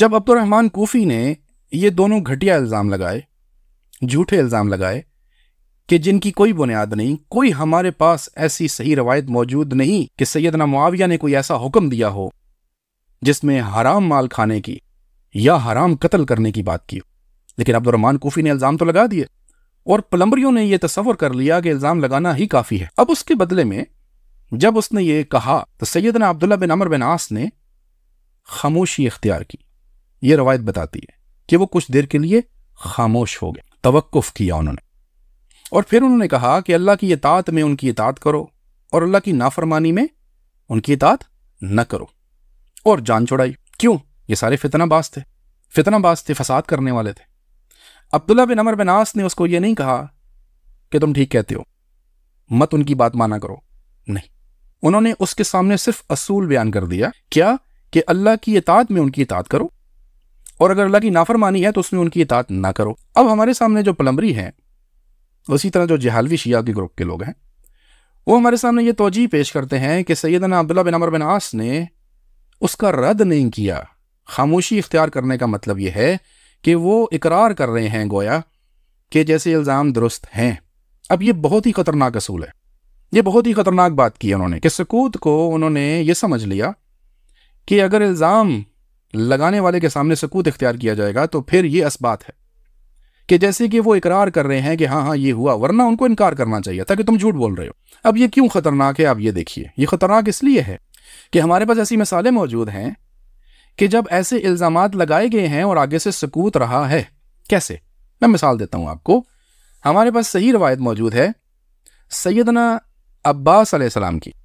जब अब्दुलरहमान कोफ़ी ने ये दोनों घटिया इल्ज़ाम लगाए झूठे इल्ज़ाम लगाए कि जिनकी कोई बुनियाद नहीं कोई हमारे पास ऐसी सही रवायत मौजूद नहीं कि सैदना मुआविया ने कोई ऐसा हुक्म दिया हो जिसमें हराम माल खाने की या हराम कत्ल करने की बात की हो लेकिन अब्दुलरहमान कोफ़ी ने इल्ज़ाम तो लगा दिए और प्लम्बरियों ने यह तस्वर कर लिया कि इल्ज़ाम लगाना ही काफ़ी है अब उसके बदले में जब उसने ये कहा तो सैदना अब्दुल्ला बिन अमर बिन आस ने खामोशी इख्तियार की यह रवायत बताती है कि वो कुछ देर के लिए खामोश हो गए तवक्फ किया उन्होंने और फिर उन्होंने कहा कि अल्लाह की इतात में उनकी इतात करो और अल्लाह की नाफरमानी में उनकी इतात न करो और जान छुड़ाई क्यों ये सारे फितनाबाज थे फितनाबाज थे फसाद करने वाले थे अब्दुल्ला बिन अमर बिनास ने उसको ये नहीं कहा कि तुम ठीक कहते हो मत उनकी बात माना करो नहीं उन्होंने उसके सामने सिर्फ असूल बयान कर दिया क्या कि अल्लाह की इतात में उनकी इतात करो और अगर अल्लाह की नाफरमानी है तो उसमें उनकी इतात ना करो अब हमारे सामने जो पलम्बरी है उसी तरह जो जहालवी शिया के ग्रुप के लोग हैं वो हमारे सामने ये तोजी पेश करते हैं कि सैदना अब्दुल्ला बिन अमर बिन आस ने उसका रद्द नहीं किया खामोशी इख्तियार करने का मतलब यह है कि वो इकरार कर रहे हैं गोया कि जैसे इल्ज़ाम दुरुस्त हैं अब ये बहुत ही ख़तरनाक असूल है ये बहुत ही ख़तरनाक बात की उन्होंने कि सकूत को उन्होंने ये समझ लिया कि अगर इल्ज़ाम लगाने वाले के सामने सकूत इख्तियार किया जाएगा तो फिर ये बात है कि जैसे कि वो इकरार कर रहे हैं कि हाँ हाँ ये हुआ वरना उनको इनकार करना चाहिए था कि तुम झूठ बोल रहे हो अब ये क्यों खतरनाक है आप ये देखिए ये खतरनाक इसलिए है कि हमारे पास ऐसी मिसालें मौजूद हैं कि जब ऐसे इल्ज़ाम लगाए गए हैं और आगे से सकूत रहा है कैसे मैं मिसाल देता हूँ आपको हमारे पास सही रवायत मौजूद है सैदना अब्बास सलाम की